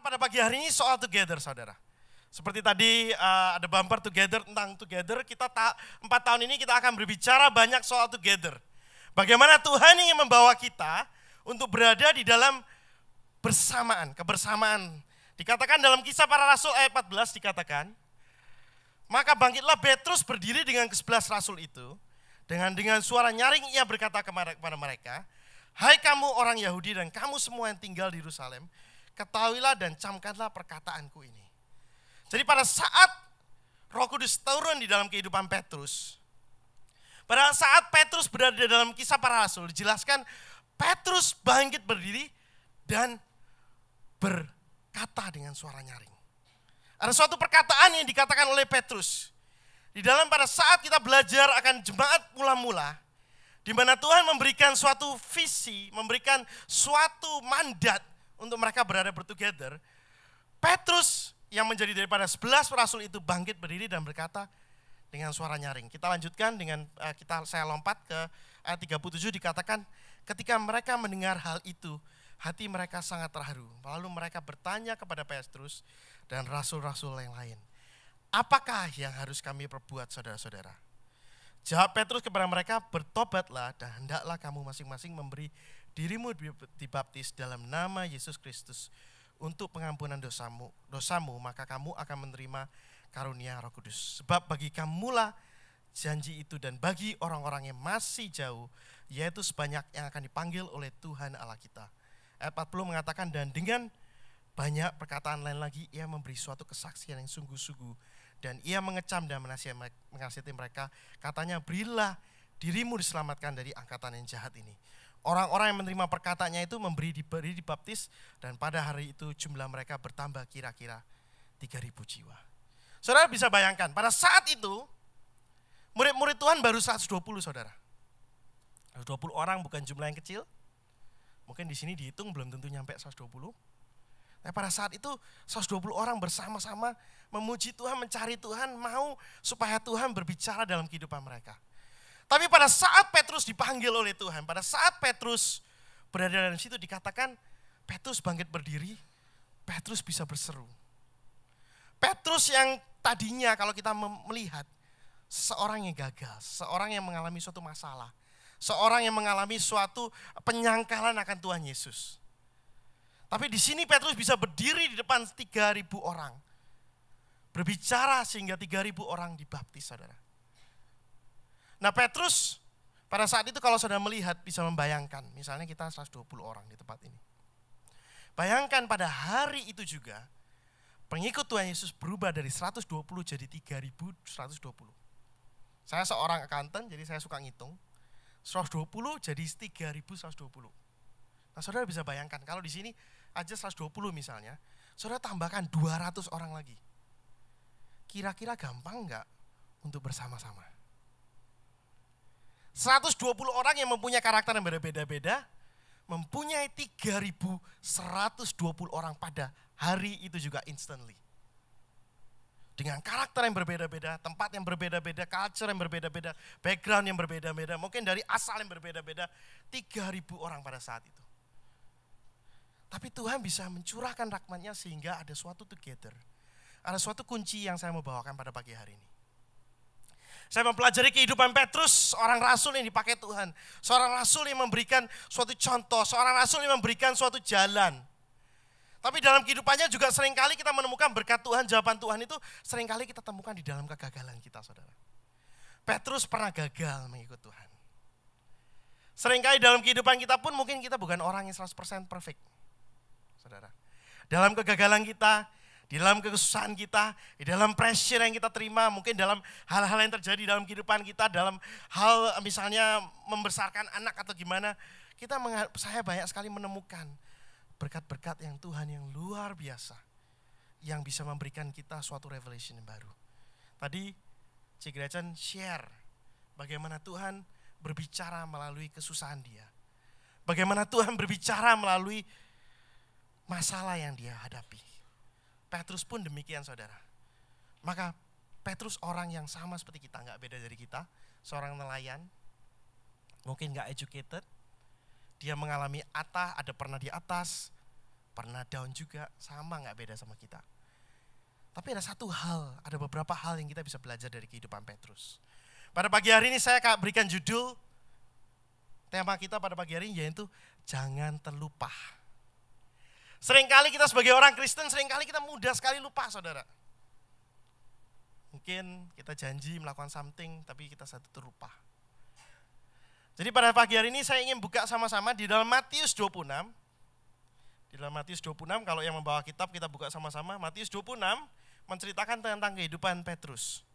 pada pagi hari ini soal together saudara. Seperti tadi uh, ada bumper together tentang together, kita ta empat tahun ini kita akan berbicara banyak soal together. Bagaimana Tuhan ingin membawa kita untuk berada di dalam bersamaan, kebersamaan. Dikatakan dalam kisah para rasul ayat 14 dikatakan, maka bangkitlah Petrus berdiri dengan kesebelas rasul itu, dengan dengan suara nyaring ia berkata kepada mereka, Hai kamu orang Yahudi dan kamu semua yang tinggal di Yerusalem, ketahuilah dan camkanlah perkataanku ini. Jadi pada saat Roh Kudus turun di dalam kehidupan Petrus, pada saat Petrus berada di dalam kisah para rasul, dijelaskan Petrus bangkit berdiri dan berkata dengan suara nyaring. Ada suatu perkataan yang dikatakan oleh Petrus. Di dalam pada saat kita belajar akan jemaat mula-mula, di mana Tuhan memberikan suatu visi, memberikan suatu mandat untuk mereka berada bertogether, Petrus yang menjadi daripada sebelas rasul itu bangkit berdiri dan berkata dengan suara nyaring. Kita lanjutkan dengan uh, kita saya lompat ke ayat 37 dikatakan ketika mereka mendengar hal itu hati mereka sangat terharu. Lalu mereka bertanya kepada Petrus dan rasul-rasul yang lain. Apakah yang harus kami perbuat saudara-saudara? Jawab Petrus kepada mereka, bertobatlah dan hendaklah kamu masing-masing memberi dirimu dibaptis dalam nama Yesus Kristus untuk pengampunan dosamu, dosamu maka kamu akan menerima karunia Roh Kudus. Sebab bagi kamulah janji itu dan bagi orang-orang yang masih jauh, yaitu sebanyak yang akan dipanggil oleh Tuhan Allah kita. Ayat 40 mengatakan, dan dengan banyak perkataan lain lagi, ia memberi suatu kesaksian yang sungguh-sungguh. Dan ia mengecam dan menasihati mereka, katanya berilah dirimu diselamatkan dari angkatan yang jahat ini. Orang-orang yang menerima perkataannya itu memberi diberi dibaptis dan pada hari itu jumlah mereka bertambah kira-kira 3000 jiwa. Saudara bisa bayangkan, pada saat itu murid-murid Tuhan baru 120 saudara. 120 orang bukan jumlah yang kecil. Mungkin di sini dihitung belum tentu nyampe 120. Nah, pada saat itu 120 orang bersama-sama memuji Tuhan, mencari Tuhan, mau supaya Tuhan berbicara dalam kehidupan mereka. Tapi pada saat Petrus dipanggil oleh Tuhan, pada saat Petrus berada di situ dikatakan, Petrus bangkit berdiri, Petrus bisa berseru. Petrus yang tadinya kalau kita melihat, seorang yang gagal, seorang yang mengalami suatu masalah, seorang yang mengalami suatu penyangkalan akan Tuhan Yesus. Tapi di sini Petrus bisa berdiri di depan 3.000 orang. Berbicara sehingga 3.000 orang dibaptis saudara. Nah Petrus pada saat itu kalau saudara melihat bisa membayangkan, misalnya kita 120 orang di tempat ini. Bayangkan pada hari itu juga pengikut Tuhan Yesus berubah dari 120 jadi 3120. Saya seorang akuntan jadi saya suka ngitung. 120 jadi 3120. Nah, Saudara bisa bayangkan kalau di sini aja 120 misalnya, Saudara tambahkan 200 orang lagi. Kira-kira gampang nggak untuk bersama-sama? 120 orang yang mempunyai karakter yang berbeda-beda, mempunyai 3.120 orang pada hari itu juga instantly. Dengan karakter yang berbeda-beda, tempat yang berbeda-beda, culture yang berbeda-beda, background yang berbeda-beda, mungkin dari asal yang berbeda-beda, 3.000 orang pada saat itu. Tapi Tuhan bisa mencurahkan rahmatnya sehingga ada suatu together. Ada suatu kunci yang saya mau bawakan pada pagi hari ini. Saya mempelajari kehidupan Petrus, seorang rasul yang dipakai Tuhan. Seorang rasul yang memberikan suatu contoh, seorang rasul yang memberikan suatu jalan. Tapi dalam kehidupannya juga seringkali kita menemukan berkat Tuhan, jawaban Tuhan itu seringkali kita temukan di dalam kegagalan kita saudara. Petrus pernah gagal mengikut Tuhan. Seringkali dalam kehidupan kita pun mungkin kita bukan orang yang 100% perfect. Saudara. Dalam kegagalan kita, di dalam kesusahan kita, di dalam pressure yang kita terima, mungkin dalam hal-hal yang terjadi dalam kehidupan kita, dalam hal misalnya membesarkan anak atau gimana, kita saya banyak sekali menemukan berkat-berkat yang Tuhan yang luar biasa yang bisa memberikan kita suatu revelation yang baru. Tadi Cik Gretchen share bagaimana Tuhan berbicara melalui kesusahan dia. Bagaimana Tuhan berbicara melalui masalah yang dia hadapi. Petrus pun demikian saudara. Maka Petrus orang yang sama seperti kita, nggak beda dari kita. Seorang nelayan, mungkin nggak educated. Dia mengalami atas, ada pernah di atas, pernah down juga, sama nggak beda sama kita. Tapi ada satu hal, ada beberapa hal yang kita bisa belajar dari kehidupan Petrus. Pada pagi hari ini saya berikan judul, tema kita pada pagi hari ini yaitu jangan terlupa Seringkali kita sebagai orang Kristen, seringkali kita mudah sekali lupa saudara. Mungkin kita janji melakukan something, tapi kita satu terlupa. Jadi pada pagi hari ini saya ingin buka sama-sama di dalam Matius 26. Di dalam Matius 26, kalau yang membawa kitab kita buka sama-sama. Matius 26 menceritakan tentang kehidupan Petrus.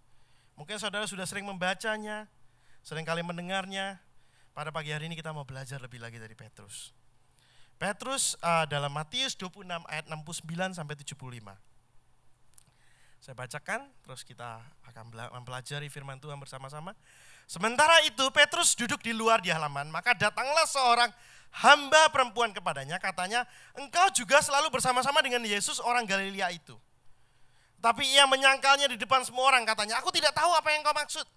Mungkin saudara sudah sering membacanya, sering kali mendengarnya. Pada pagi hari ini kita mau belajar lebih lagi dari Petrus. Petrus uh, dalam Matius 26 ayat 69 sampai 75. Saya bacakan, terus kita akan mempelajari firman Tuhan bersama-sama. Sementara itu Petrus duduk di luar di halaman, maka datanglah seorang hamba perempuan kepadanya, katanya, engkau juga selalu bersama-sama dengan Yesus orang Galilea itu. Tapi ia menyangkalnya di depan semua orang, katanya, aku tidak tahu apa yang kau maksud.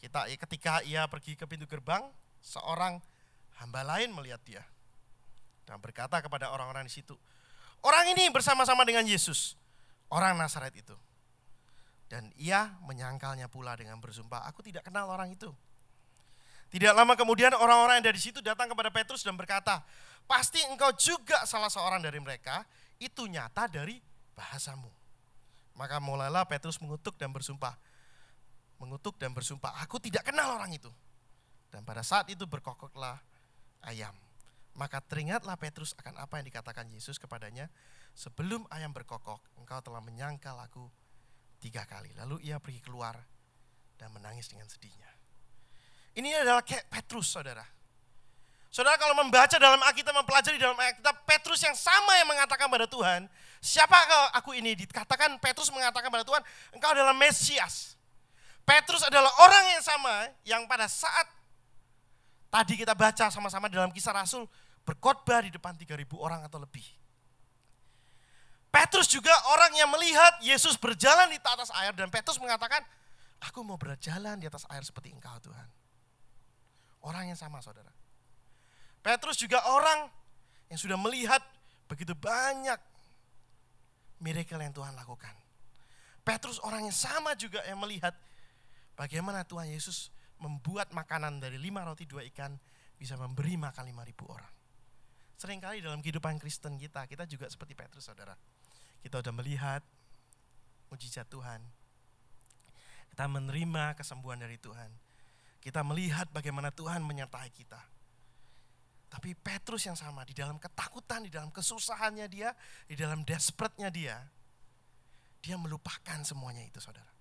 Kita ketika ia pergi ke pintu gerbang, seorang hamba lain melihat dia dan berkata kepada orang-orang di situ, "Orang ini bersama-sama dengan Yesus, orang Nazaret itu." Dan ia menyangkalnya pula dengan bersumpah, "Aku tidak kenal orang itu." Tidak lama kemudian orang-orang yang dari situ datang kepada Petrus dan berkata, "Pasti engkau juga salah seorang dari mereka, itu nyata dari bahasamu." Maka mulailah Petrus mengutuk dan bersumpah. Mengutuk dan bersumpah, "Aku tidak kenal orang itu." Dan pada saat itu berkokoklah ayam. Maka teringatlah Petrus akan apa yang dikatakan Yesus kepadanya, sebelum ayam berkokok, engkau telah menyangkal aku tiga kali. Lalu ia pergi keluar dan menangis dengan sedihnya. Ini adalah kayak Petrus, saudara. Saudara kalau membaca dalam Alkitab, mempelajari dalam Alkitab, Petrus yang sama yang mengatakan pada Tuhan, siapa aku ini? Dikatakan Petrus mengatakan pada Tuhan, engkau adalah Mesias. Petrus adalah orang yang sama yang pada saat tadi kita baca sama-sama dalam kisah Rasul, berkhotbah di depan 3000 orang atau lebih. Petrus juga orang yang melihat Yesus berjalan di atas air dan Petrus mengatakan, "Aku mau berjalan di atas air seperti Engkau, Tuhan." Orang yang sama, Saudara. Petrus juga orang yang sudah melihat begitu banyak miracle yang Tuhan lakukan. Petrus orang yang sama juga yang melihat bagaimana Tuhan Yesus membuat makanan dari lima roti dua ikan bisa memberi makan lima ribu orang seringkali dalam kehidupan Kristen kita, kita juga seperti Petrus saudara. Kita sudah melihat mujizat Tuhan. Kita menerima kesembuhan dari Tuhan. Kita melihat bagaimana Tuhan menyertai kita. Tapi Petrus yang sama, di dalam ketakutan, di dalam kesusahannya dia, di dalam desperate-nya dia, dia melupakan semuanya itu saudara.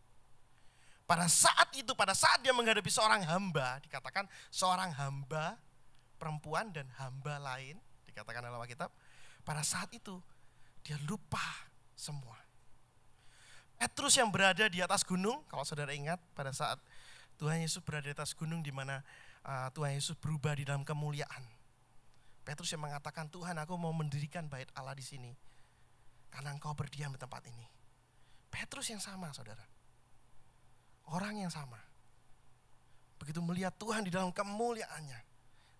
Pada saat itu, pada saat dia menghadapi seorang hamba, dikatakan seorang hamba perempuan dan hamba lain, dikatakan dalam Alkitab, pada saat itu dia lupa semua. Petrus yang berada di atas gunung, kalau saudara ingat pada saat Tuhan Yesus berada di atas gunung di mana uh, Tuhan Yesus berubah di dalam kemuliaan. Petrus yang mengatakan, "Tuhan, aku mau mendirikan bait Allah di sini karena Engkau berdiam di tempat ini." Petrus yang sama, Saudara. Orang yang sama. Begitu melihat Tuhan di dalam kemuliaannya.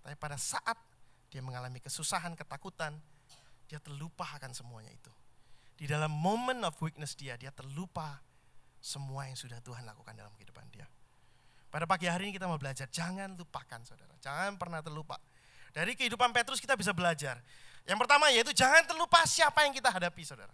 Tapi pada saat dia mengalami kesusahan, ketakutan, dia terlupa akan semuanya itu. Di dalam moment of weakness dia, dia terlupa semua yang sudah Tuhan lakukan dalam kehidupan dia. Pada pagi hari ini kita mau belajar, jangan lupakan saudara, jangan pernah terlupa. Dari kehidupan Petrus kita bisa belajar. Yang pertama yaitu jangan terlupa siapa yang kita hadapi saudara.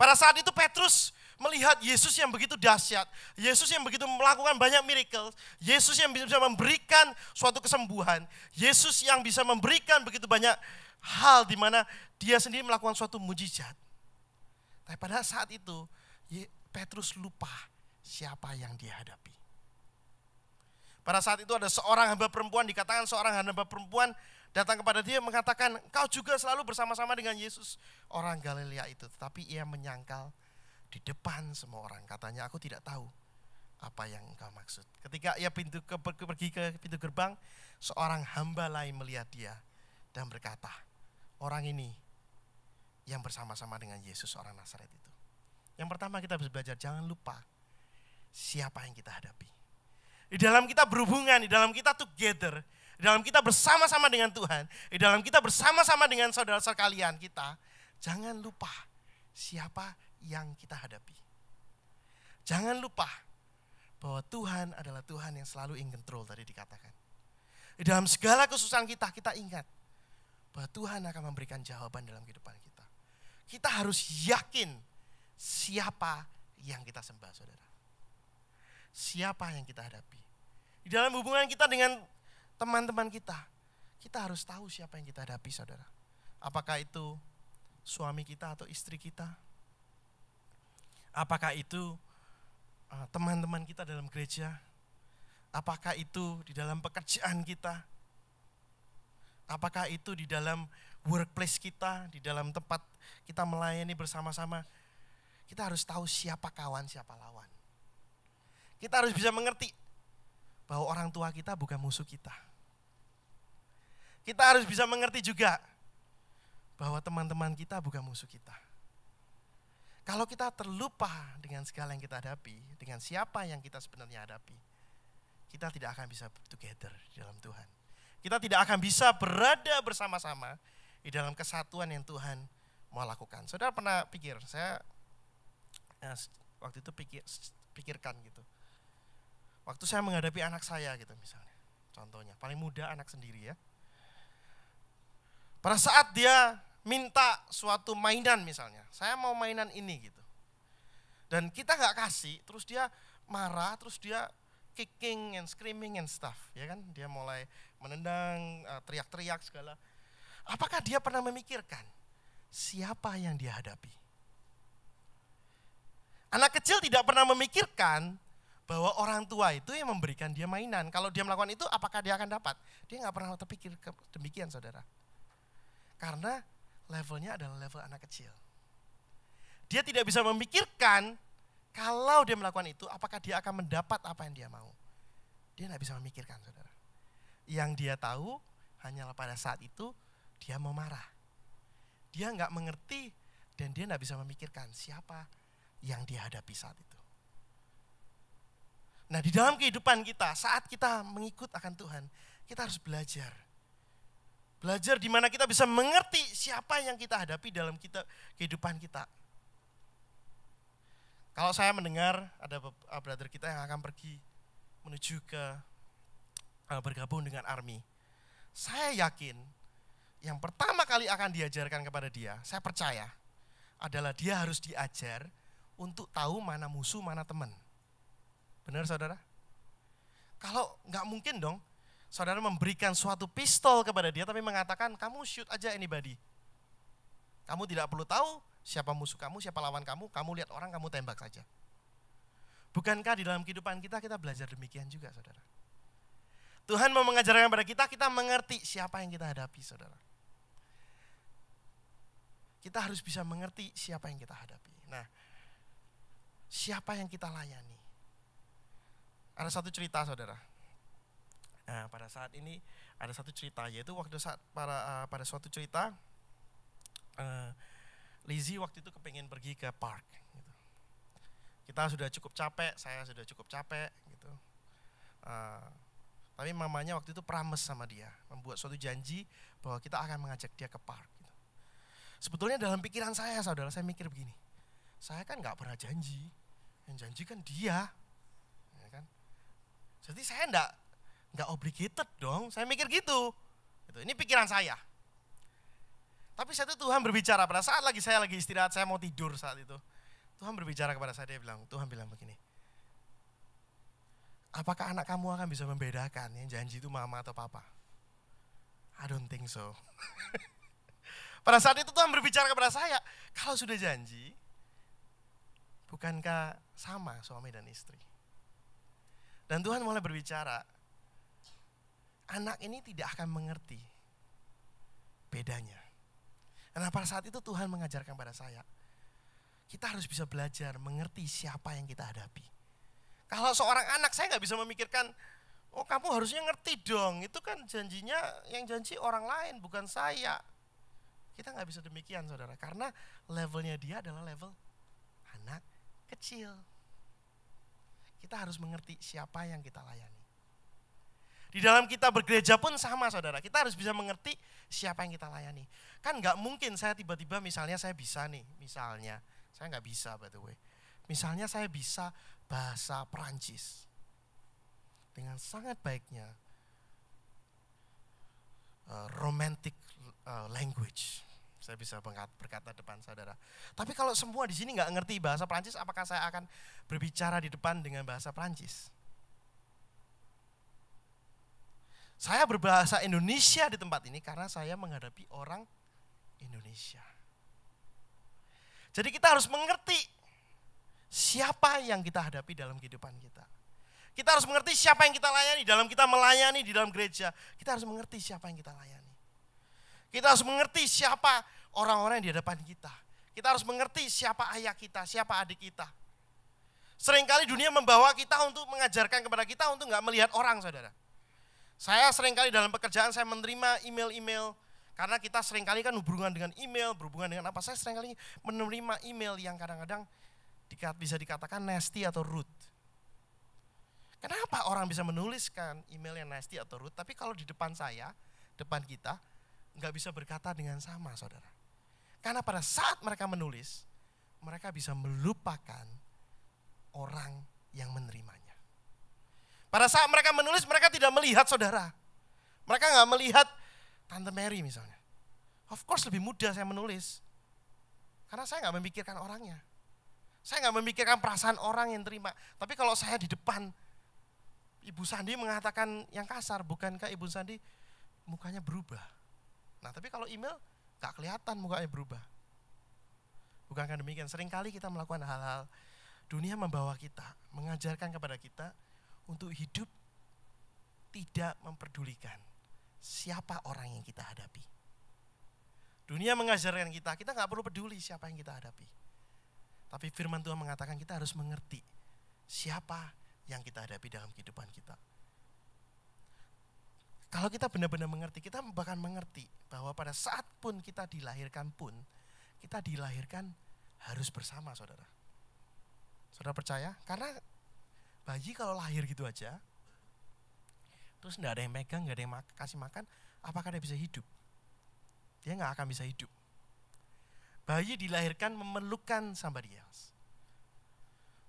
Pada saat itu Petrus melihat Yesus yang begitu dahsyat, Yesus yang begitu melakukan banyak miracle, Yesus yang bisa memberikan suatu kesembuhan, Yesus yang bisa memberikan begitu banyak hal di mana dia sendiri melakukan suatu mujizat. Tapi pada saat itu Petrus lupa siapa yang dihadapi. Pada saat itu ada seorang hamba perempuan dikatakan seorang hamba perempuan datang kepada dia mengatakan, kau juga selalu bersama-sama dengan Yesus. Orang Galilea itu, tetapi ia menyangkal di depan semua orang. Katanya, aku tidak tahu apa yang engkau maksud. Ketika ia pintu ke, pergi ke pintu gerbang, seorang hamba lain melihat dia dan berkata, orang ini yang bersama-sama dengan Yesus orang Nasaret itu. Yang pertama kita harus belajar, jangan lupa siapa yang kita hadapi. Di dalam kita berhubungan, di dalam kita together, di dalam kita bersama-sama dengan Tuhan, di dalam kita bersama-sama dengan saudara sekalian kita, jangan lupa siapa yang kita hadapi. Jangan lupa bahwa Tuhan adalah Tuhan yang selalu in control tadi dikatakan. Di dalam segala kesusahan kita, kita ingat bahwa Tuhan akan memberikan jawaban dalam kehidupan kita. Kita harus yakin siapa yang kita sembah, saudara. Siapa yang kita hadapi. Di dalam hubungan kita dengan teman-teman kita. Kita harus tahu siapa yang kita hadapi saudara. Apakah itu suami kita atau istri kita? Apakah itu eh, teman-teman kita dalam gereja? Apakah itu di dalam pekerjaan kita? Apakah itu di dalam workplace kita, di dalam tempat kita melayani bersama-sama? Kita harus tahu siapa kawan, siapa lawan. Kita harus bisa mengerti bahwa orang tua kita bukan musuh kita kita harus bisa mengerti juga bahwa teman-teman kita bukan musuh kita. Kalau kita terlupa dengan segala yang kita hadapi, dengan siapa yang kita sebenarnya hadapi, kita tidak akan bisa together di dalam Tuhan. Kita tidak akan bisa berada bersama-sama di dalam kesatuan yang Tuhan mau lakukan. Saudara pernah pikir, saya ya, waktu itu pikir, pikirkan gitu. Waktu saya menghadapi anak saya gitu misalnya, contohnya, paling muda anak sendiri ya pada saat dia minta suatu mainan misalnya, saya mau mainan ini gitu. Dan kita nggak kasih, terus dia marah, terus dia kicking and screaming and stuff, ya kan? Dia mulai menendang, eh, teriak-teriak segala. Apakah dia pernah memikirkan siapa yang dia hadapi? Anak kecil tidak pernah memikirkan bahwa orang tua itu yang memberikan dia mainan. Kalau dia melakukan itu, apakah dia akan dapat? Dia nggak pernah terpikir demikian, saudara. Karena levelnya adalah level anak kecil. Dia tidak bisa memikirkan kalau dia melakukan itu, apakah dia akan mendapat apa yang dia mau. Dia tidak bisa memikirkan, saudara. Yang dia tahu hanyalah pada saat itu dia mau marah. Dia nggak mengerti dan dia tidak bisa memikirkan siapa yang dia hadapi saat itu. Nah di dalam kehidupan kita, saat kita mengikut akan Tuhan, kita harus belajar Belajar di mana kita bisa mengerti siapa yang kita hadapi dalam kita kehidupan kita. Kalau saya mendengar ada eh, brother kita yang akan pergi menuju ke eh, bergabung dengan army. Saya yakin yang pertama kali akan diajarkan kepada dia, saya percaya adalah dia harus diajar untuk tahu mana musuh, mana teman. Benar saudara? Kalau nggak mungkin dong, saudara memberikan suatu pistol kepada dia tapi mengatakan kamu shoot aja anybody. Kamu tidak perlu tahu siapa musuh kamu, siapa lawan kamu, kamu lihat orang kamu tembak saja. Bukankah di dalam kehidupan kita kita belajar demikian juga saudara? Tuhan mau mengajarkan kepada kita, kita mengerti siapa yang kita hadapi saudara. Kita harus bisa mengerti siapa yang kita hadapi. Nah, siapa yang kita layani? Ada satu cerita saudara, Nah, pada saat ini ada satu cerita yaitu waktu saat para uh, pada suatu cerita uh, Lizzie waktu itu kepengen pergi ke park. Gitu. Kita sudah cukup capek, saya sudah cukup capek gitu. Uh, tapi mamanya waktu itu promise sama dia, membuat suatu janji bahwa kita akan mengajak dia ke park. Gitu. Sebetulnya dalam pikiran saya, saudara, saya mikir begini, saya kan nggak pernah janji, yang janji kan dia, ya kan? Jadi saya enggak nggak obligated dong. Saya mikir gitu. gitu. Ini pikiran saya. Tapi itu Tuhan berbicara pada saat lagi saya lagi istirahat, saya mau tidur saat itu. Tuhan berbicara kepada saya, dia bilang, Tuhan bilang begini. Apakah anak kamu akan bisa membedakan yang janji itu mama atau papa? I don't think so. pada saat itu Tuhan berbicara kepada saya, kalau sudah janji, bukankah sama suami dan istri? Dan Tuhan mulai berbicara, anak ini tidak akan mengerti bedanya. Karena pada saat itu Tuhan mengajarkan pada saya, kita harus bisa belajar mengerti siapa yang kita hadapi. Kalau seorang anak saya nggak bisa memikirkan, oh kamu harusnya ngerti dong, itu kan janjinya yang janji orang lain bukan saya. Kita nggak bisa demikian saudara, karena levelnya dia adalah level anak kecil. Kita harus mengerti siapa yang kita layani. Di dalam kita bergereja pun sama saudara. Kita harus bisa mengerti siapa yang kita layani. Kan nggak mungkin saya tiba-tiba misalnya saya bisa nih. Misalnya, saya nggak bisa by the way. Misalnya saya bisa bahasa Perancis. Dengan sangat baiknya. Eh, romantic eh, language saya bisa berkata depan saudara. Tapi kalau semua di sini nggak ngerti bahasa Prancis, apakah saya akan berbicara di depan dengan bahasa Prancis? Saya berbahasa Indonesia di tempat ini karena saya menghadapi orang Indonesia. Jadi kita harus mengerti siapa yang kita hadapi dalam kehidupan kita. Kita harus mengerti siapa yang kita layani dalam kita melayani di dalam gereja. Kita harus mengerti siapa yang kita layani. Kita harus mengerti siapa orang-orang yang di hadapan kita. Kita harus mengerti siapa ayah kita, siapa adik kita. Seringkali dunia membawa kita untuk mengajarkan kepada kita untuk nggak melihat orang, saudara. Saya seringkali dalam pekerjaan saya menerima email-email karena kita seringkali kan hubungan dengan email, berhubungan dengan apa. Saya seringkali menerima email yang kadang-kadang bisa dikatakan nasty atau rude. Kenapa orang bisa menuliskan email yang nasty atau rude, tapi kalau di depan saya, depan kita, nggak bisa berkata dengan sama saudara. Karena pada saat mereka menulis, mereka bisa melupakan orang yang menerimanya. Pada saat mereka menulis, mereka tidak melihat saudara. Mereka nggak melihat Tante Mary misalnya. Of course lebih mudah saya menulis. Karena saya nggak memikirkan orangnya. Saya nggak memikirkan perasaan orang yang terima. Tapi kalau saya di depan, Ibu Sandi mengatakan yang kasar, bukankah Ibu Sandi mukanya berubah? Nah tapi kalau email, nggak kelihatan mukanya berubah. Bukankah demikian? Seringkali kita melakukan hal-hal dunia membawa kita, mengajarkan kepada kita untuk hidup tidak memperdulikan siapa orang yang kita hadapi. Dunia mengajarkan kita, kita nggak perlu peduli siapa yang kita hadapi. Tapi firman Tuhan mengatakan kita harus mengerti siapa yang kita hadapi dalam kehidupan kita. Kalau kita benar-benar mengerti, kita bahkan mengerti bahwa pada saat pun kita dilahirkan pun, kita dilahirkan harus bersama saudara. Saudara percaya? Karena Bayi kalau lahir gitu aja, terus nggak ada yang megang, nggak ada yang kasih makan, apakah dia bisa hidup? Dia nggak akan bisa hidup. Bayi dilahirkan memerlukan somebody else.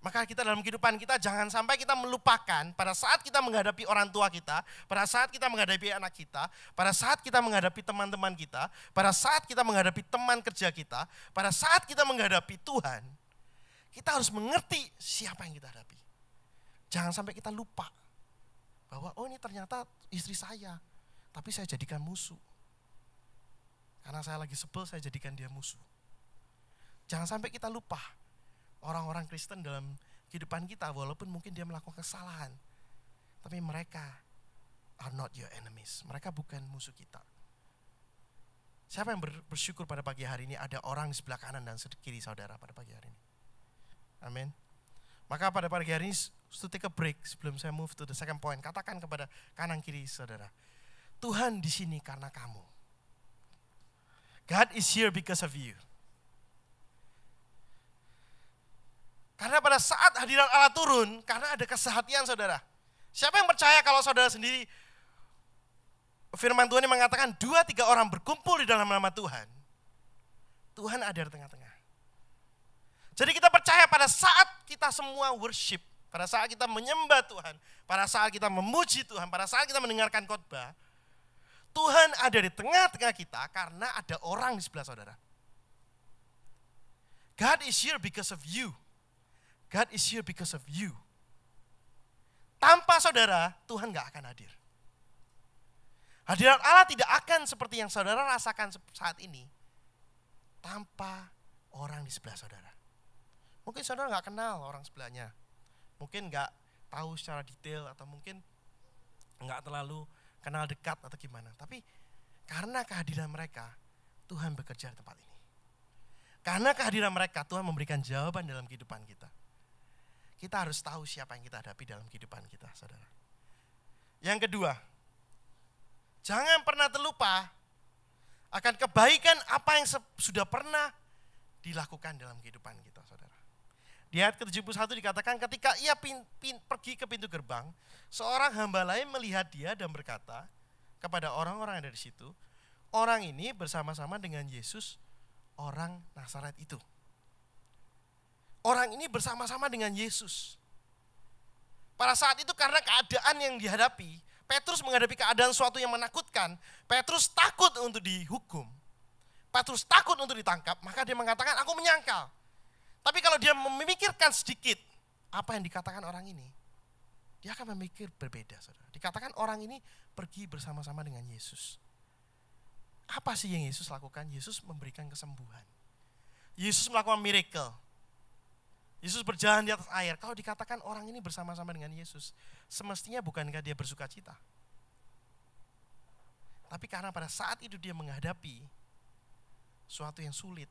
Maka kita dalam kehidupan kita jangan sampai kita melupakan pada saat kita menghadapi orang tua kita, pada saat kita menghadapi anak kita, pada saat kita menghadapi teman-teman kita, pada saat kita menghadapi teman kerja kita, pada saat kita menghadapi Tuhan, kita harus mengerti siapa yang kita hadapi. Jangan sampai kita lupa bahwa oh ini ternyata istri saya, tapi saya jadikan musuh. Karena saya lagi sebel, saya jadikan dia musuh. Jangan sampai kita lupa orang-orang Kristen dalam kehidupan kita, walaupun mungkin dia melakukan kesalahan, tapi mereka are not your enemies. Mereka bukan musuh kita. Siapa yang bersyukur pada pagi hari ini ada orang di sebelah kanan dan kiri saudara pada pagi hari ini? Amin. Maka pada pagi hari ini to take a break sebelum saya move to the second point. Katakan kepada kanan kiri saudara, Tuhan di sini karena kamu. God is here because of you. Karena pada saat hadirat Allah turun, karena ada kesehatian saudara. Siapa yang percaya kalau saudara sendiri firman Tuhan yang mengatakan dua tiga orang berkumpul di dalam nama Tuhan, Tuhan ada di tengah-tengah. Jadi kita percaya pada saat kita semua worship, pada saat kita menyembah Tuhan, pada saat kita memuji Tuhan, pada saat kita mendengarkan khotbah, Tuhan ada di tengah-tengah kita karena ada orang di sebelah saudara. God is here because of you. God is here because of you. Tanpa saudara, Tuhan gak akan hadir. Hadirat Allah tidak akan seperti yang saudara rasakan saat ini tanpa orang di sebelah saudara. Mungkin saudara nggak kenal orang sebelahnya, mungkin nggak tahu secara detail atau mungkin nggak terlalu kenal dekat atau gimana. Tapi karena kehadiran mereka, Tuhan bekerja di tempat ini. Karena kehadiran mereka, Tuhan memberikan jawaban dalam kehidupan kita. Kita harus tahu siapa yang kita hadapi dalam kehidupan kita, saudara. Yang kedua, jangan pernah terlupa akan kebaikan apa yang sudah pernah dilakukan dalam kehidupan kita, saudara. Di ayat ke-71 dikatakan ketika ia pin, pin, pergi ke pintu gerbang, seorang hamba lain melihat dia dan berkata kepada orang-orang yang ada di situ, orang ini bersama-sama dengan Yesus orang Nasaret itu. Orang ini bersama-sama dengan Yesus. Pada saat itu karena keadaan yang dihadapi, Petrus menghadapi keadaan suatu yang menakutkan. Petrus takut untuk dihukum. Petrus takut untuk ditangkap, maka dia mengatakan, aku menyangkal tapi kalau dia memikirkan sedikit apa yang dikatakan orang ini, dia akan memikir berbeda. Saudara. Dikatakan orang ini pergi bersama-sama dengan Yesus. Apa sih yang Yesus lakukan? Yesus memberikan kesembuhan. Yesus melakukan miracle. Yesus berjalan di atas air. Kalau dikatakan orang ini bersama-sama dengan Yesus, semestinya bukankah dia bersuka cita? Tapi karena pada saat itu dia menghadapi suatu yang sulit,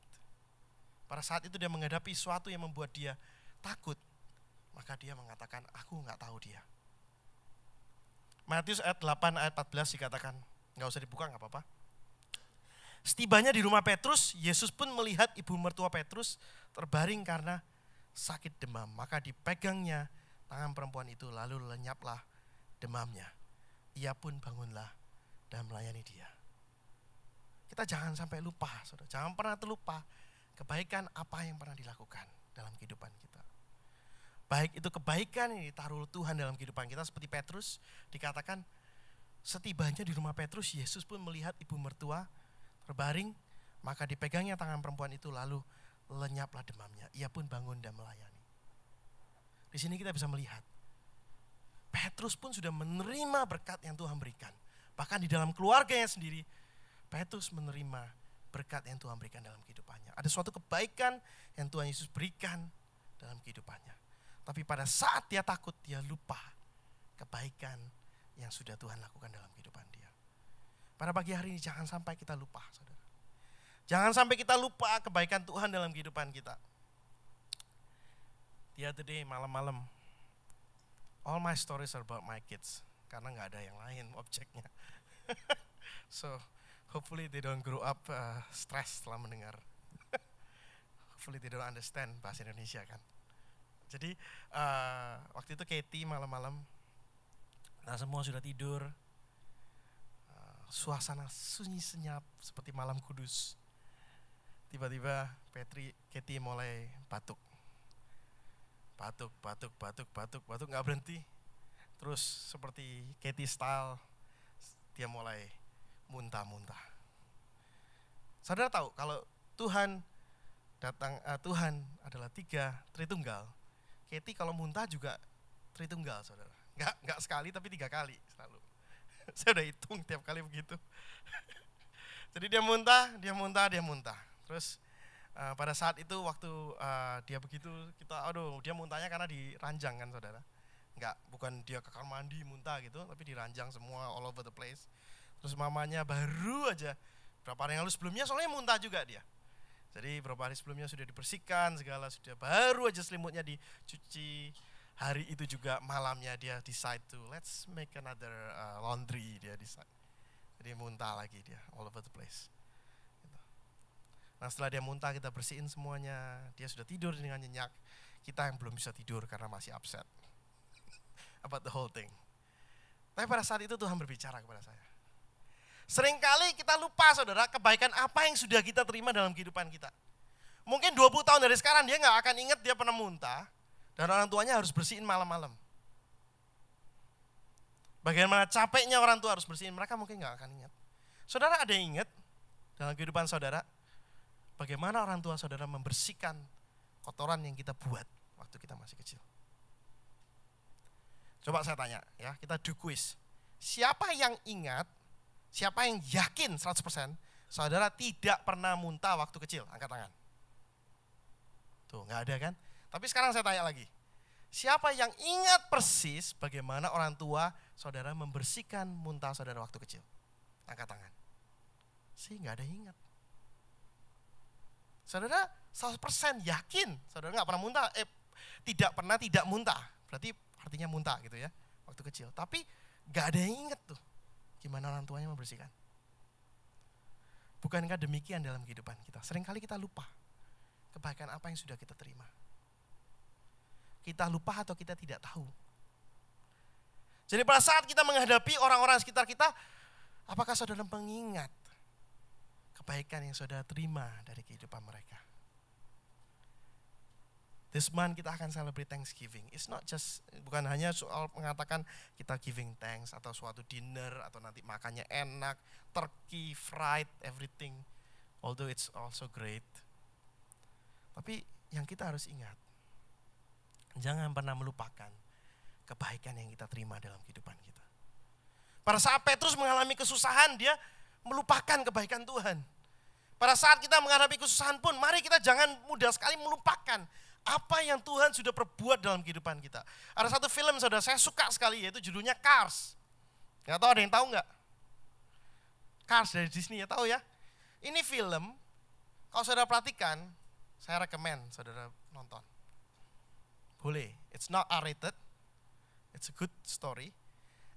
pada saat itu dia menghadapi sesuatu yang membuat dia takut. Maka dia mengatakan, aku nggak tahu dia. Matius ayat 8 ayat 14 dikatakan, nggak usah dibuka nggak apa-apa. Setibanya di rumah Petrus, Yesus pun melihat ibu mertua Petrus terbaring karena sakit demam. Maka dipegangnya tangan perempuan itu lalu lenyaplah demamnya. Ia pun bangunlah dan melayani dia. Kita jangan sampai lupa, saudara. Jangan pernah terlupa kebaikan apa yang pernah dilakukan dalam kehidupan kita. Baik itu kebaikan yang ditaruh Tuhan dalam kehidupan kita seperti Petrus dikatakan setibanya di rumah Petrus Yesus pun melihat ibu mertua terbaring maka dipegangnya tangan perempuan itu lalu lenyaplah demamnya. Ia pun bangun dan melayani. Di sini kita bisa melihat Petrus pun sudah menerima berkat yang Tuhan berikan. Bahkan di dalam keluarganya sendiri Petrus menerima berkat yang Tuhan berikan dalam kehidupannya. Ada suatu kebaikan yang Tuhan Yesus berikan dalam kehidupannya. Tapi pada saat dia takut, dia lupa kebaikan yang sudah Tuhan lakukan dalam kehidupan dia. Pada pagi hari ini jangan sampai kita lupa, saudara. Jangan sampai kita lupa kebaikan Tuhan dalam kehidupan kita. The other malam-malam, all my stories are about my kids. Karena nggak ada yang lain objeknya. so, Hopefully they don't grow up uh, stress setelah mendengar. Hopefully they don't understand bahasa Indonesia kan. Jadi uh, waktu itu Katie malam-malam, nah semua sudah tidur, uh, suasana sunyi senyap seperti malam kudus. Tiba-tiba Petri, Katie mulai batuk. Batuk, batuk, batuk, batuk, batuk, nggak berhenti. Terus seperti Katie style, dia mulai muntah-muntah. Saudara tahu kalau Tuhan datang uh, Tuhan adalah tiga Tritunggal. Keti kalau muntah juga Tritunggal, saudara. Gak enggak sekali tapi tiga kali selalu. Saya udah hitung tiap kali begitu. Jadi dia muntah, dia muntah, dia muntah. Terus uh, pada saat itu waktu uh, dia begitu kita aduh dia muntahnya karena diranjang kan saudara. Enggak, bukan dia ke kamar mandi muntah gitu, tapi diranjang semua all over the place. Terus mamanya baru aja berapa hari yang lalu sebelumnya soalnya muntah juga dia. Jadi berapa hari sebelumnya sudah dibersihkan segala sudah baru aja selimutnya dicuci. Hari itu juga malamnya dia decide to let's make another uh, laundry dia decide. Jadi muntah lagi dia all over the place. Gitu. Nah setelah dia muntah kita bersihin semuanya. Dia sudah tidur dengan nyenyak. Kita yang belum bisa tidur karena masih upset about the whole thing. Tapi pada saat itu Tuhan berbicara kepada saya. Seringkali kita lupa saudara kebaikan apa yang sudah kita terima dalam kehidupan kita. Mungkin 20 tahun dari sekarang dia nggak akan ingat dia pernah muntah dan orang tuanya harus bersihin malam-malam. Bagaimana capeknya orang tua harus bersihin, mereka mungkin nggak akan ingat. Saudara ada yang ingat dalam kehidupan saudara, bagaimana orang tua saudara membersihkan kotoran yang kita buat waktu kita masih kecil. Coba saya tanya, ya kita do quiz. Siapa yang ingat Siapa yang yakin 100% saudara tidak pernah muntah waktu kecil? Angkat tangan. Tuh, nggak ada kan? Tapi sekarang saya tanya lagi. Siapa yang ingat persis bagaimana orang tua saudara membersihkan muntah saudara waktu kecil? Angkat tangan. Sih nggak ada yang ingat. Saudara 100% yakin saudara nggak pernah muntah, eh tidak pernah tidak muntah. Berarti artinya muntah gitu ya waktu kecil. Tapi nggak ada yang ingat tuh gimana orang tuanya membersihkan. Bukankah demikian dalam kehidupan kita? Seringkali kita lupa kebaikan apa yang sudah kita terima. Kita lupa atau kita tidak tahu. Jadi pada saat kita menghadapi orang-orang sekitar kita, apakah saudara mengingat kebaikan yang saudara terima dari kehidupan mereka? this month kita akan celebrate Thanksgiving. It's not just bukan hanya soal mengatakan kita giving thanks atau suatu dinner atau nanti makannya enak, turkey, fried, everything. Although it's also great. Tapi yang kita harus ingat, jangan pernah melupakan kebaikan yang kita terima dalam kehidupan kita. Pada saat Petrus mengalami kesusahan, dia melupakan kebaikan Tuhan. Pada saat kita mengalami kesusahan pun, mari kita jangan mudah sekali melupakan apa yang Tuhan sudah perbuat dalam kehidupan kita. Ada satu film saudara saya suka sekali yaitu judulnya Cars. Gak tahu ada yang tahu nggak? Cars dari Disney ya tahu ya. Ini film kalau saudara perhatikan, saya rekomend saudara nonton. Boleh, it's not R-rated, it's a good story.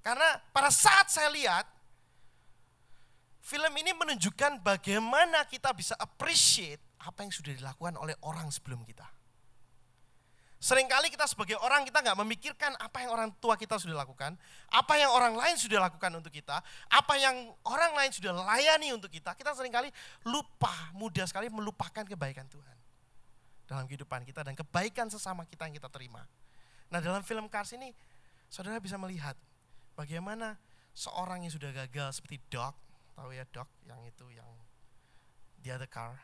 Karena pada saat saya lihat, film ini menunjukkan bagaimana kita bisa appreciate apa yang sudah dilakukan oleh orang sebelum kita. Seringkali kita sebagai orang kita nggak memikirkan apa yang orang tua kita sudah lakukan, apa yang orang lain sudah lakukan untuk kita, apa yang orang lain sudah layani untuk kita. Kita seringkali lupa, mudah sekali melupakan kebaikan Tuhan dalam kehidupan kita dan kebaikan sesama kita yang kita terima. Nah dalam film Cars ini saudara bisa melihat bagaimana seorang yang sudah gagal seperti Doc, tahu ya Doc yang itu yang the other car.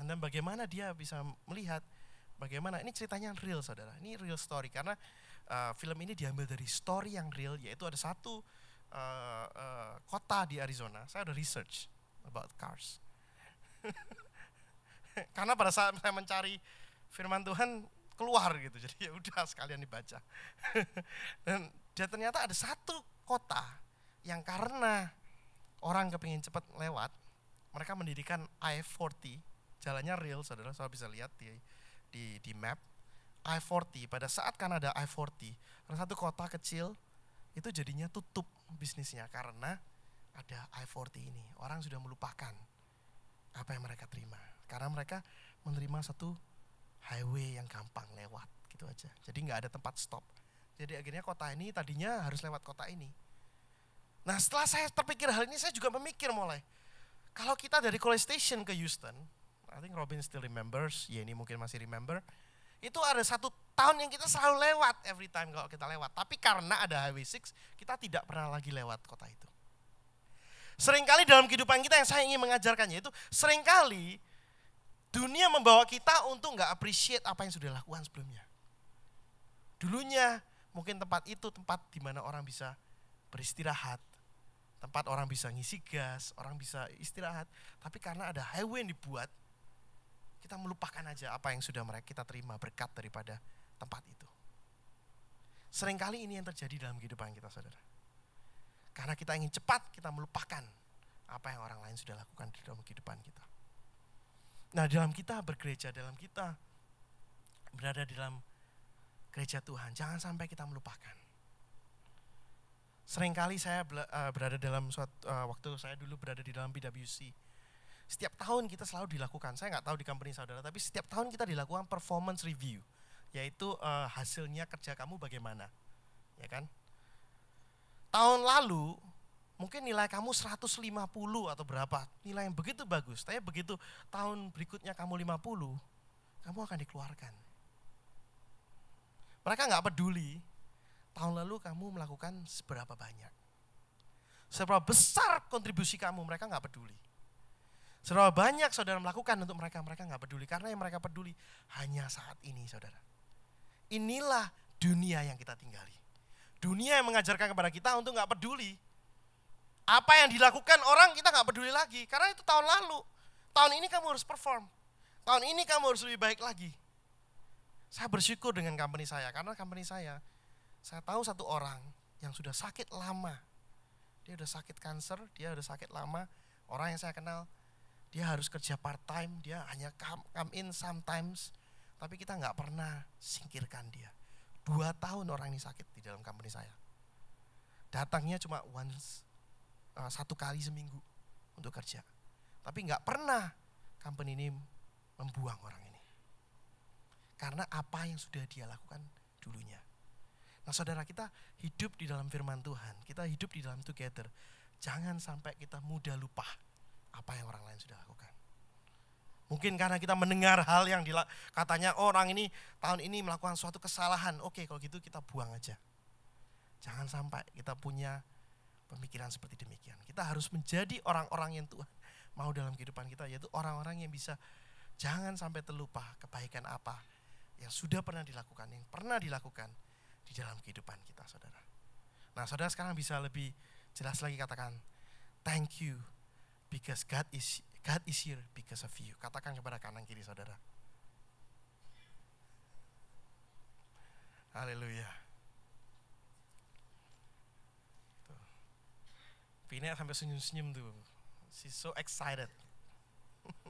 Dan bagaimana dia bisa melihat bagaimana ini ceritanya real saudara ini real story karena uh, film ini diambil dari story yang real yaitu ada satu uh, uh, kota di Arizona saya udah research about cars karena pada saat saya mencari firman Tuhan keluar gitu jadi ya udah sekalian dibaca dan, dia ternyata ada satu kota yang karena orang kepingin cepat lewat mereka mendirikan I-40 jalannya real saudara saudara bisa lihat di di, di map, I-40, pada saat kan ada I-40, ada satu kota kecil itu jadinya tutup bisnisnya karena ada I-40 ini. Orang sudah melupakan apa yang mereka terima. Karena mereka menerima satu highway yang gampang lewat gitu aja. Jadi nggak ada tempat stop. Jadi akhirnya kota ini tadinya harus lewat kota ini. Nah setelah saya terpikir hal ini saya juga memikir mulai. Kalau kita dari College Station ke Houston, I think Robin still remembers, Yeni mungkin masih remember. Itu ada satu tahun yang kita selalu lewat every time kalau kita lewat. Tapi karena ada Highway 6, kita tidak pernah lagi lewat kota itu. Seringkali dalam kehidupan kita yang saya ingin mengajarkannya itu, seringkali dunia membawa kita untuk nggak appreciate apa yang sudah dilakukan sebelumnya. Dulunya mungkin tempat itu tempat di mana orang bisa beristirahat, tempat orang bisa ngisi gas, orang bisa istirahat. Tapi karena ada highway yang dibuat, kita melupakan aja apa yang sudah mereka kita terima berkat daripada tempat itu. Seringkali ini yang terjadi dalam kehidupan kita, saudara. Karena kita ingin cepat, kita melupakan apa yang orang lain sudah lakukan di dalam kehidupan kita. Nah, dalam kita bergereja, dalam kita berada di dalam gereja Tuhan, jangan sampai kita melupakan. Seringkali saya eh, berada dalam suatu, eh, waktu saya dulu berada di dalam BWC, setiap tahun kita selalu dilakukan, saya nggak tahu di company saudara, tapi setiap tahun kita dilakukan performance review, yaitu uh, hasilnya kerja kamu bagaimana, ya kan? Tahun lalu mungkin nilai kamu 150 atau berapa, nilai yang begitu bagus, tapi begitu tahun berikutnya kamu 50, kamu akan dikeluarkan. Mereka nggak peduli tahun lalu kamu melakukan seberapa banyak. Seberapa besar kontribusi kamu, mereka nggak peduli. Seberapa banyak saudara melakukan untuk mereka, mereka nggak peduli. Karena yang mereka peduli hanya saat ini saudara. Inilah dunia yang kita tinggali. Dunia yang mengajarkan kepada kita untuk nggak peduli. Apa yang dilakukan orang kita nggak peduli lagi. Karena itu tahun lalu. Tahun ini kamu harus perform. Tahun ini kamu harus lebih baik lagi. Saya bersyukur dengan company saya. Karena company saya, saya tahu satu orang yang sudah sakit lama. Dia sudah sakit kanker, dia sudah sakit lama. Orang yang saya kenal dia harus kerja part time, dia hanya come, come in sometimes, tapi kita nggak pernah singkirkan dia. Dua tahun orang ini sakit di dalam company saya. Datangnya cuma once, uh, satu kali seminggu untuk kerja. Tapi nggak pernah company ini membuang orang ini. Karena apa yang sudah dia lakukan dulunya. Nah saudara kita hidup di dalam firman Tuhan, kita hidup di dalam together. Jangan sampai kita mudah lupa apa yang orang lain sudah lakukan. Mungkin karena kita mendengar hal yang dilak- katanya oh, orang ini tahun ini melakukan suatu kesalahan. Oke, kalau gitu kita buang aja. Jangan sampai kita punya pemikiran seperti demikian. Kita harus menjadi orang-orang yang Tuhan mau dalam kehidupan kita, yaitu orang-orang yang bisa jangan sampai terlupa kebaikan apa yang sudah pernah dilakukan, yang pernah dilakukan di dalam kehidupan kita, saudara. Nah, saudara sekarang bisa lebih jelas lagi katakan, thank you Because God is God is here because of you. Katakan kepada kanan kiri saudara. Haleluya. Pina sampai senyum-senyum tuh. She's so excited.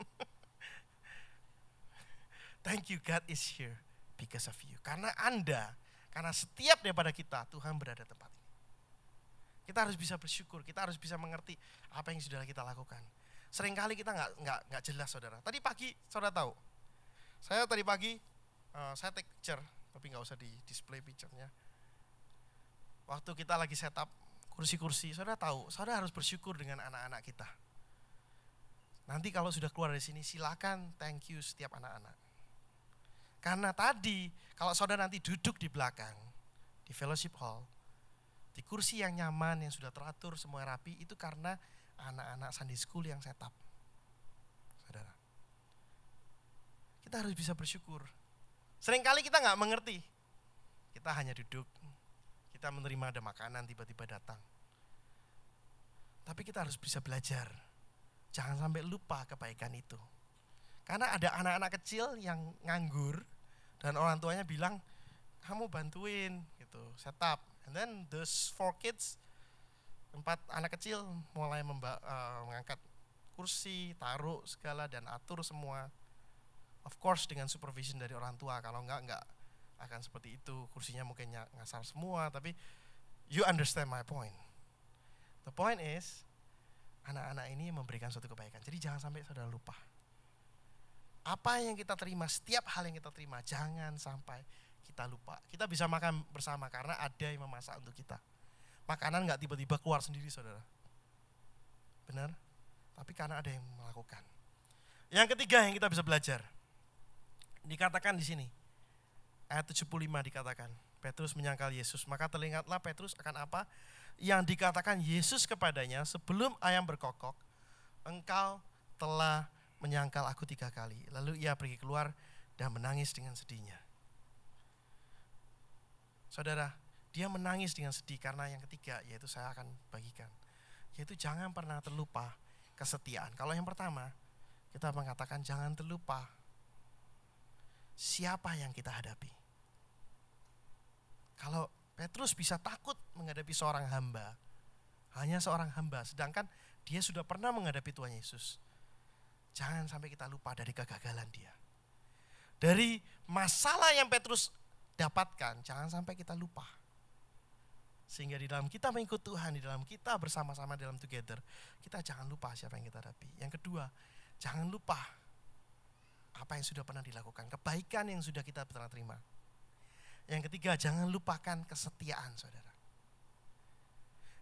Thank you God is here because of you. Karena Anda, karena setiap daripada kita, Tuhan berada tempat kita harus bisa bersyukur, kita harus bisa mengerti apa yang sudah kita lakukan. Seringkali kita nggak nggak nggak jelas saudara. Tadi pagi saudara tahu, saya tadi pagi uh, saya take picture, tapi nggak usah di display picturenya. Waktu kita lagi setup kursi-kursi, saudara tahu, saudara harus bersyukur dengan anak-anak kita. Nanti kalau sudah keluar dari sini, silakan thank you setiap anak-anak. Karena tadi kalau saudara nanti duduk di belakang, di fellowship hall, di kursi yang nyaman, yang sudah teratur, semua rapi, itu karena anak-anak Sunday School yang setup. Saudara. Kita harus bisa bersyukur. Seringkali kita nggak mengerti. Kita hanya duduk. Kita menerima ada makanan tiba-tiba datang. Tapi kita harus bisa belajar. Jangan sampai lupa kebaikan itu. Karena ada anak-anak kecil yang nganggur dan orang tuanya bilang, kamu bantuin gitu, setup And then those four kids, empat anak kecil mulai memba, uh, mengangkat kursi, taruh segala dan atur semua. Of course dengan supervision dari orang tua. Kalau enggak enggak akan seperti itu. Kursinya mungkin ngasar semua, tapi you understand my point. The point is anak-anak ini memberikan suatu kebaikan. Jadi jangan sampai saudara lupa. Apa yang kita terima, setiap hal yang kita terima, jangan sampai kita lupa. Kita bisa makan bersama karena ada yang memasak untuk kita. Makanan nggak tiba-tiba keluar sendiri, saudara. Benar? Tapi karena ada yang melakukan. Yang ketiga yang kita bisa belajar. Dikatakan di sini. Ayat 75 dikatakan. Petrus menyangkal Yesus. Maka telingatlah Petrus akan apa? Yang dikatakan Yesus kepadanya sebelum ayam berkokok. Engkau telah menyangkal aku tiga kali. Lalu ia pergi keluar dan menangis dengan sedihnya. Saudara, dia menangis dengan sedih karena yang ketiga yaitu saya akan bagikan. Yaitu jangan pernah terlupa kesetiaan. Kalau yang pertama, kita mengatakan jangan terlupa siapa yang kita hadapi. Kalau Petrus bisa takut menghadapi seorang hamba, hanya seorang hamba, sedangkan dia sudah pernah menghadapi Tuhan Yesus. Jangan sampai kita lupa dari kegagalan dia. Dari masalah yang Petrus dapatkan, jangan sampai kita lupa. Sehingga di dalam kita mengikut Tuhan, di dalam kita bersama-sama dalam together, kita jangan lupa siapa yang kita hadapi. Yang kedua, jangan lupa apa yang sudah pernah dilakukan, kebaikan yang sudah kita pernah terima. Yang ketiga, jangan lupakan kesetiaan saudara.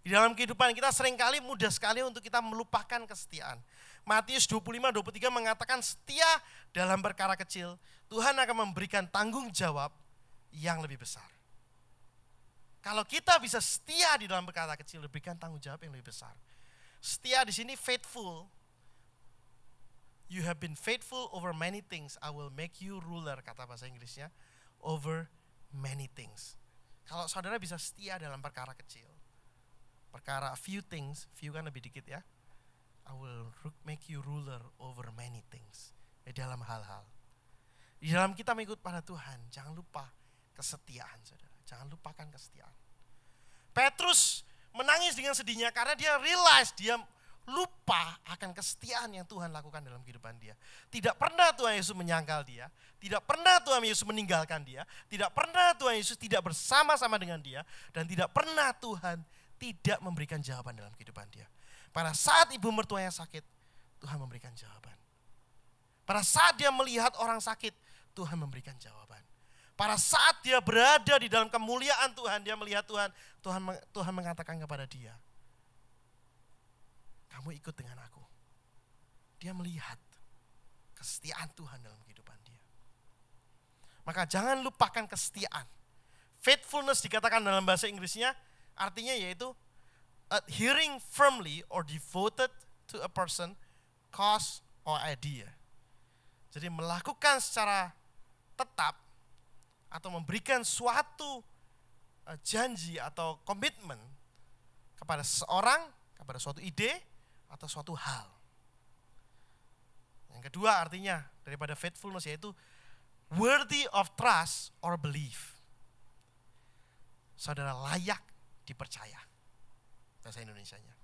Di dalam kehidupan kita seringkali mudah sekali untuk kita melupakan kesetiaan. Matius 25, 23 mengatakan setia dalam perkara kecil. Tuhan akan memberikan tanggung jawab yang lebih besar. Kalau kita bisa setia di dalam perkara kecil, berikan tanggung jawab yang lebih besar. Setia di sini faithful. You have been faithful over many things. I will make you ruler, kata bahasa Inggrisnya. Over many things. Kalau saudara bisa setia dalam perkara kecil. Perkara few things, few kan lebih dikit ya. I will make you ruler over many things. Di dalam hal-hal. Di dalam kita mengikut pada Tuhan, jangan lupa Kesetiaan, saudara. Jangan lupakan kesetiaan. Petrus menangis dengan sedihnya karena dia realize dia lupa akan kesetiaan yang Tuhan lakukan dalam kehidupan dia. Tidak pernah Tuhan Yesus menyangkal dia, tidak pernah Tuhan Yesus meninggalkan dia, tidak pernah Tuhan Yesus tidak bersama-sama dengan dia, dan tidak pernah Tuhan tidak memberikan jawaban dalam kehidupan dia. Pada saat ibu mertuanya sakit, Tuhan memberikan jawaban. Pada saat dia melihat orang sakit, Tuhan memberikan jawaban. Para saat dia berada di dalam kemuliaan Tuhan, dia melihat Tuhan, Tuhan Tuhan mengatakan kepada dia, "Kamu ikut dengan aku." Dia melihat kesetiaan Tuhan dalam kehidupan dia. Maka jangan lupakan kesetiaan. Faithfulness dikatakan dalam bahasa Inggrisnya artinya yaitu adhering uh, firmly or devoted to a person, cause or idea. Jadi melakukan secara tetap atau memberikan suatu eh, janji atau komitmen kepada seorang kepada suatu ide atau suatu hal. Yang kedua artinya daripada faithfulness yaitu worthy of trust or belief. Saudara layak dipercaya. Bahasa Indonesia-nya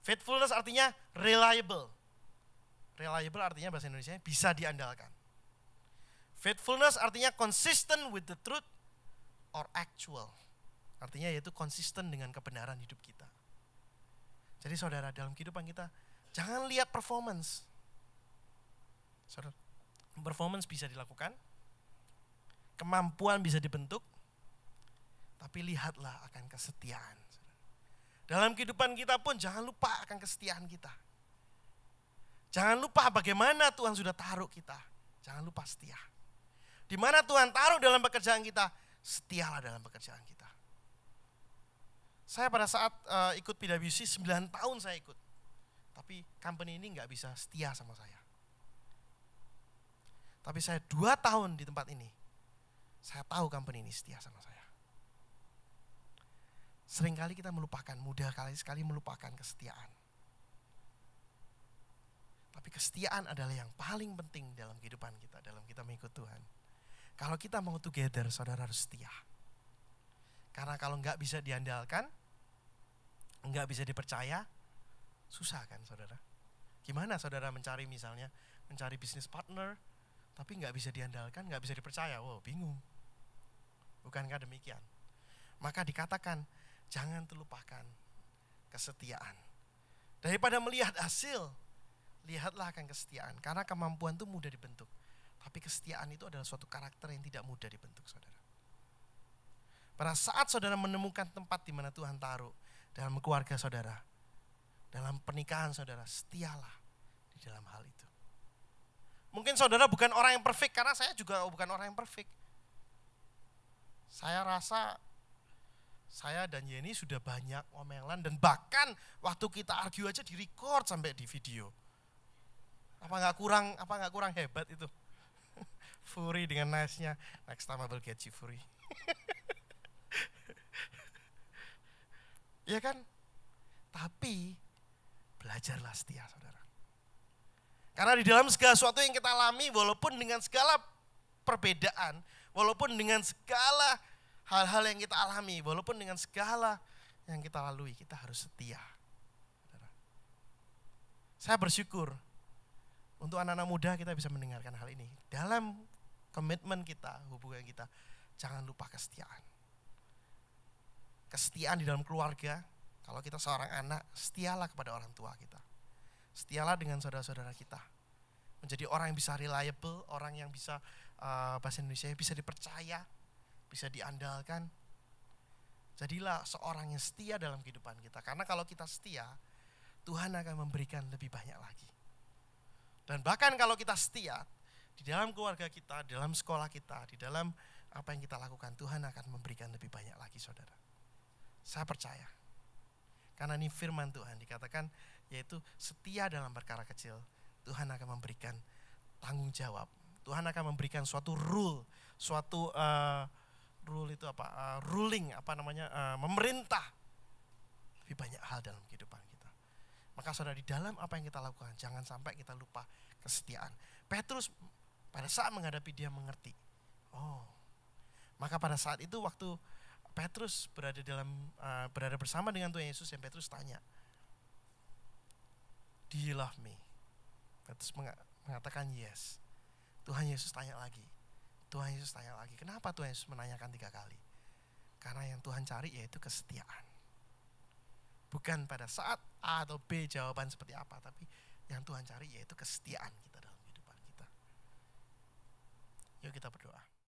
Faithfulness artinya reliable. Reliable artinya bahasa Indonesia bisa diandalkan. Faithfulness artinya consistent with the truth or actual. Artinya yaitu konsisten dengan kebenaran hidup kita. Jadi saudara dalam kehidupan kita jangan lihat performance. Saudara, performance bisa dilakukan, kemampuan bisa dibentuk, tapi lihatlah akan kesetiaan. Dalam kehidupan kita pun jangan lupa akan kesetiaan kita. Jangan lupa bagaimana Tuhan sudah taruh kita. Jangan lupa setia. Di mana Tuhan taruh dalam pekerjaan kita, setialah dalam pekerjaan kita. Saya pada saat uh, ikut PwC 9 tahun saya ikut. Tapi company ini nggak bisa setia sama saya. Tapi saya dua tahun di tempat ini. Saya tahu company ini setia sama saya. Seringkali kita melupakan, mudah kali sekali melupakan kesetiaan. Tapi kesetiaan adalah yang paling penting dalam kehidupan kita, dalam kita mengikut Tuhan. Kalau kita mau together, saudara harus setia. Karena kalau nggak bisa diandalkan, nggak bisa dipercaya, susah kan saudara. Gimana saudara mencari misalnya, mencari bisnis partner, tapi nggak bisa diandalkan, nggak bisa dipercaya, wow bingung. Bukankah demikian? Maka dikatakan, jangan terlupakan kesetiaan. Daripada melihat hasil, lihatlah akan kesetiaan. Karena kemampuan itu mudah dibentuk. Tapi kesetiaan itu adalah suatu karakter yang tidak mudah dibentuk saudara. Pada saat saudara menemukan tempat di mana Tuhan taruh dalam keluarga saudara, dalam pernikahan saudara, setialah di dalam hal itu. Mungkin saudara bukan orang yang perfect karena saya juga bukan orang yang perfect. Saya rasa saya dan Yeni sudah banyak omelan dan bahkan waktu kita argue aja direcord sampai di video. Apa nggak kurang apa nggak kurang hebat itu? Furi dengan nice-nya. Next time I will get you Fury. ya kan? Tapi belajarlah setia saudara. Karena di dalam segala sesuatu yang kita alami walaupun dengan segala perbedaan, walaupun dengan segala hal-hal yang kita alami, walaupun dengan segala yang kita lalui, kita harus setia. Saudara. Saya bersyukur untuk anak-anak muda kita bisa mendengarkan hal ini. Dalam komitmen kita, hubungan kita. Jangan lupa kesetiaan. Kesetiaan di dalam keluarga, kalau kita seorang anak, setialah kepada orang tua kita. Setialah dengan saudara-saudara kita. Menjadi orang yang bisa reliable, orang yang bisa uh, bahasa Indonesia ya, bisa dipercaya, bisa diandalkan. Jadilah seorang yang setia dalam kehidupan kita. Karena kalau kita setia, Tuhan akan memberikan lebih banyak lagi. Dan bahkan kalau kita setia, di dalam keluarga kita, di dalam sekolah kita, di dalam apa yang kita lakukan, Tuhan akan memberikan lebih banyak lagi saudara. Saya percaya. Karena ini firman Tuhan dikatakan yaitu setia dalam perkara kecil, Tuhan akan memberikan tanggung jawab. Tuhan akan memberikan suatu rule, suatu uh, rule itu apa? Uh, ruling apa namanya? Uh, memerintah lebih banyak hal dalam kehidupan kita. Maka saudara di dalam apa yang kita lakukan, jangan sampai kita lupa kesetiaan. Petrus pada saat menghadapi dia mengerti. Oh. Maka pada saat itu waktu Petrus berada dalam uh, berada bersama dengan Tuhan Yesus yang Petrus tanya, "Do you love me?" Petrus mengatakan yes. Tuhan Yesus tanya lagi. Tuhan Yesus tanya lagi. Kenapa Tuhan Yesus menanyakan tiga kali? Karena yang Tuhan cari yaitu kesetiaan. Bukan pada saat A atau B jawaban seperti apa, tapi yang Tuhan cari yaitu kesetiaan. Yuk kita berdoa.